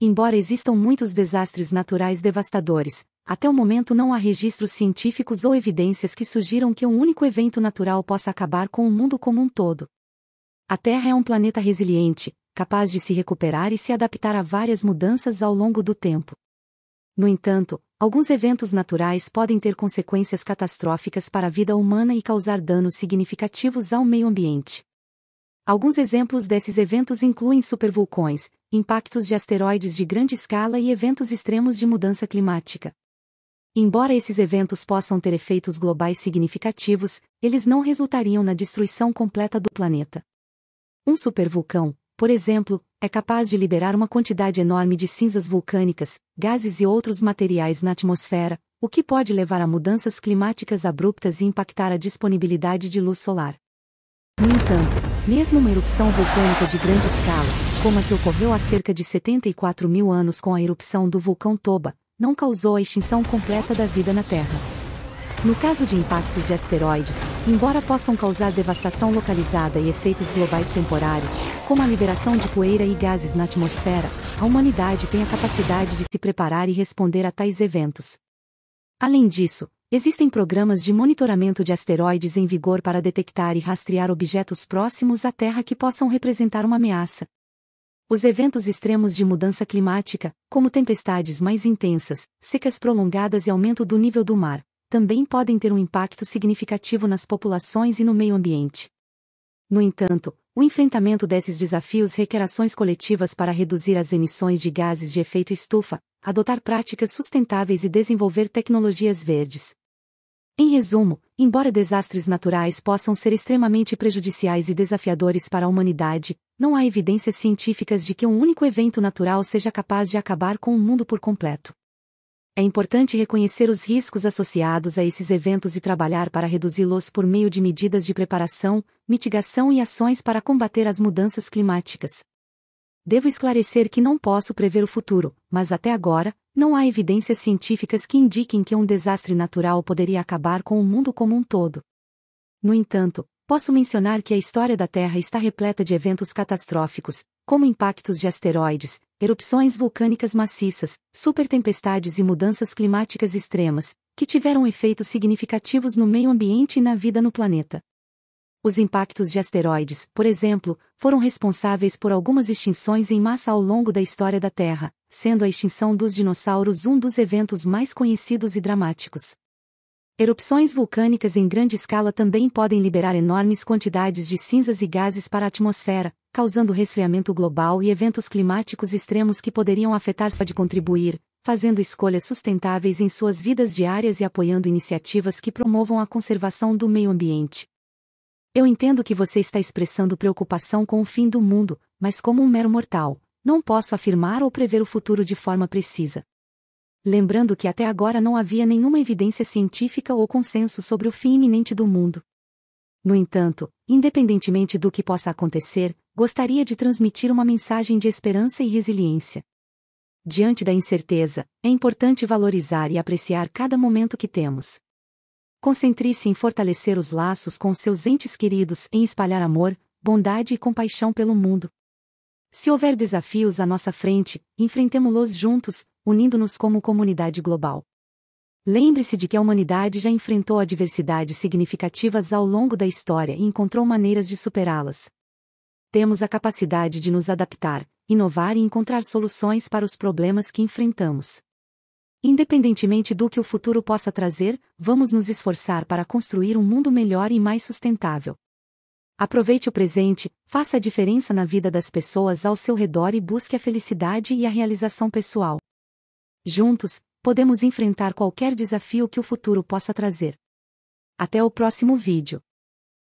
Embora existam muitos desastres naturais devastadores, até o momento não há registros científicos ou evidências que sugiram que um único evento natural possa acabar com o mundo como um todo. A Terra é um planeta resiliente, capaz de se recuperar e se adaptar a várias mudanças ao longo do tempo. No entanto, alguns eventos naturais podem ter consequências catastróficas para a vida humana e causar danos significativos ao meio ambiente. Alguns exemplos desses eventos incluem supervulcões, impactos de asteroides de grande escala e eventos extremos de mudança climática. Embora esses eventos possam ter efeitos globais significativos, eles não resultariam na destruição completa do planeta. Um supervulcão, por exemplo, é capaz de liberar uma quantidade enorme de cinzas vulcânicas, gases e outros materiais na atmosfera, o que pode levar a mudanças climáticas abruptas e impactar a disponibilidade de luz solar. No entanto, mesmo uma erupção vulcânica de grande escala, como a que ocorreu há cerca de 74 mil anos com a erupção do vulcão Toba, não causou a extinção completa da vida na Terra. No caso de impactos de asteroides, embora possam causar devastação localizada e efeitos globais temporários, como a liberação de poeira e gases na atmosfera, a humanidade tem a capacidade de se preparar e responder a tais eventos. Além disso, existem programas de monitoramento de asteroides em vigor para detectar e rastrear objetos próximos à Terra que possam representar uma ameaça, os eventos extremos de mudança climática, como tempestades mais intensas, secas prolongadas e aumento do nível do mar, também podem ter um impacto significativo nas populações e no meio ambiente. No entanto, o enfrentamento desses desafios requer ações coletivas para reduzir as emissões de gases de efeito estufa, adotar práticas sustentáveis e desenvolver tecnologias verdes. Em resumo, embora desastres naturais possam ser extremamente prejudiciais e desafiadores para a humanidade, não há evidências científicas de que um único evento natural seja capaz de acabar com o mundo por completo. É importante reconhecer os riscos associados a esses eventos e trabalhar para reduzi-los por meio de medidas de preparação, mitigação e ações para combater as mudanças climáticas. Devo esclarecer que não posso prever o futuro, mas até agora, não há evidências científicas que indiquem que um desastre natural poderia acabar com o mundo como um todo. No entanto, Posso mencionar que a história da Terra está repleta de eventos catastróficos, como impactos de asteroides, erupções vulcânicas maciças, supertempestades e mudanças climáticas extremas, que tiveram efeitos significativos no meio ambiente e na vida no planeta. Os impactos de asteroides, por exemplo, foram responsáveis por algumas extinções em massa ao longo da história da Terra, sendo a extinção dos dinossauros um dos eventos mais conhecidos e dramáticos. Erupções vulcânicas em grande escala também podem liberar enormes quantidades de cinzas e gases para a atmosfera, causando resfriamento global e eventos climáticos extremos que poderiam afetar se de contribuir, fazendo escolhas sustentáveis em suas vidas diárias e apoiando iniciativas que promovam a conservação do meio ambiente. Eu entendo que você está expressando preocupação com o fim do mundo, mas como um mero mortal, não posso afirmar ou prever o futuro de forma precisa lembrando que até agora não havia nenhuma evidência científica ou consenso sobre o fim iminente do mundo. No entanto, independentemente do que possa acontecer, gostaria de transmitir uma mensagem de esperança e resiliência. Diante da incerteza, é importante valorizar e apreciar cada momento que temos. Concentre-se em fortalecer os laços com seus entes queridos, em espalhar amor, bondade e compaixão pelo mundo. Se houver desafios à nossa frente, enfrentemo-los juntos, unindo-nos como comunidade global. Lembre-se de que a humanidade já enfrentou adversidades significativas ao longo da história e encontrou maneiras de superá-las. Temos a capacidade de nos adaptar, inovar e encontrar soluções para os problemas que enfrentamos. Independentemente do que o futuro possa trazer, vamos nos esforçar para construir um mundo melhor e mais sustentável. Aproveite o presente, faça a diferença na vida das pessoas ao seu redor e busque a felicidade e a realização pessoal. Juntos, podemos enfrentar qualquer desafio que o futuro possa trazer. Até o próximo vídeo.